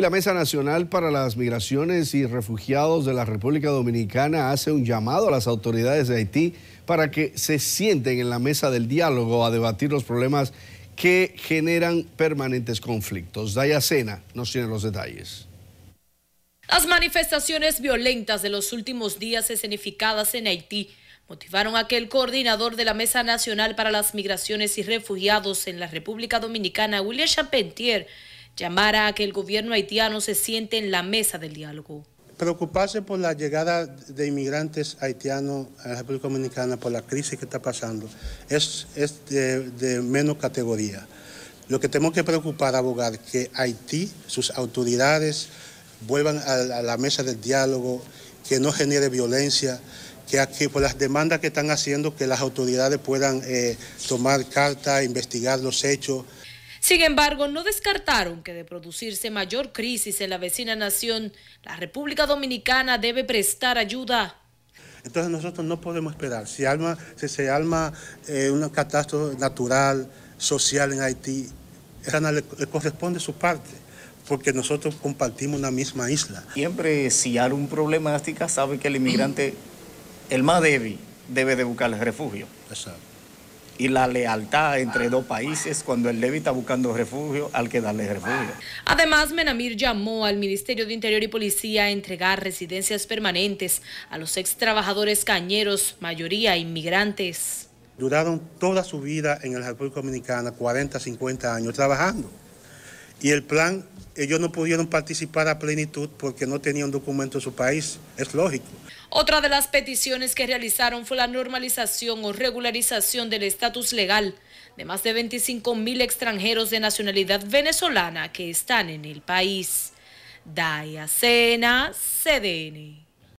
La Mesa Nacional para las Migraciones y Refugiados de la República Dominicana hace un llamado a las autoridades de Haití para que se sienten en la mesa del diálogo a debatir los problemas que generan permanentes conflictos. Daya Sena nos tiene los detalles. Las manifestaciones violentas de los últimos días escenificadas en Haití motivaron a que el coordinador de la Mesa Nacional para las Migraciones y Refugiados en la República Dominicana, William Champentier, llamara a que el gobierno haitiano se siente en la mesa del diálogo. Preocuparse por la llegada de inmigrantes haitianos a la República Dominicana, por la crisis que está pasando, es, de, menos categoría. Lo que tenemos que preocupar, abogar, que Haití, sus autoridades, vuelvan a, la mesa del diálogo, que no genere violencia, que aquí por las demandas que están haciendo, que las autoridades puedan eh, tomar carta, investigar los hechos. Sin embargo, no descartaron que de producirse mayor crisis en la vecina nación, la República Dominicana debe prestar ayuda entonces nosotros no podemos esperar. Si, alma, se alma eh, una catástrofe natural, social en Haití, esa le, corresponde su parte, porque nosotros compartimos una misma isla. Siempre si hay un problemática, sabe que el inmigrante, el más débil, debe de buscar refugio. Exacto y la lealtad entre dos países cuando el débil está buscando refugio al que darle refugio. Además, Menamir llamó al Ministerio de Interior y Policía a entregar residencias permanentes a los ex trabajadores cañeros, mayoría inmigrantes. Duraron toda su vida en la República Dominicana, 40, 50 años trabajando y el plan ellos no pudieron participar a plenitud porque no tenían documento en su país. Es lógico. Otra de las peticiones que realizaron fue la normalización o regularización del estatus legal de más de 25 mil extranjeros de nacionalidad venezolana que están en el país. Daya Cena CDN.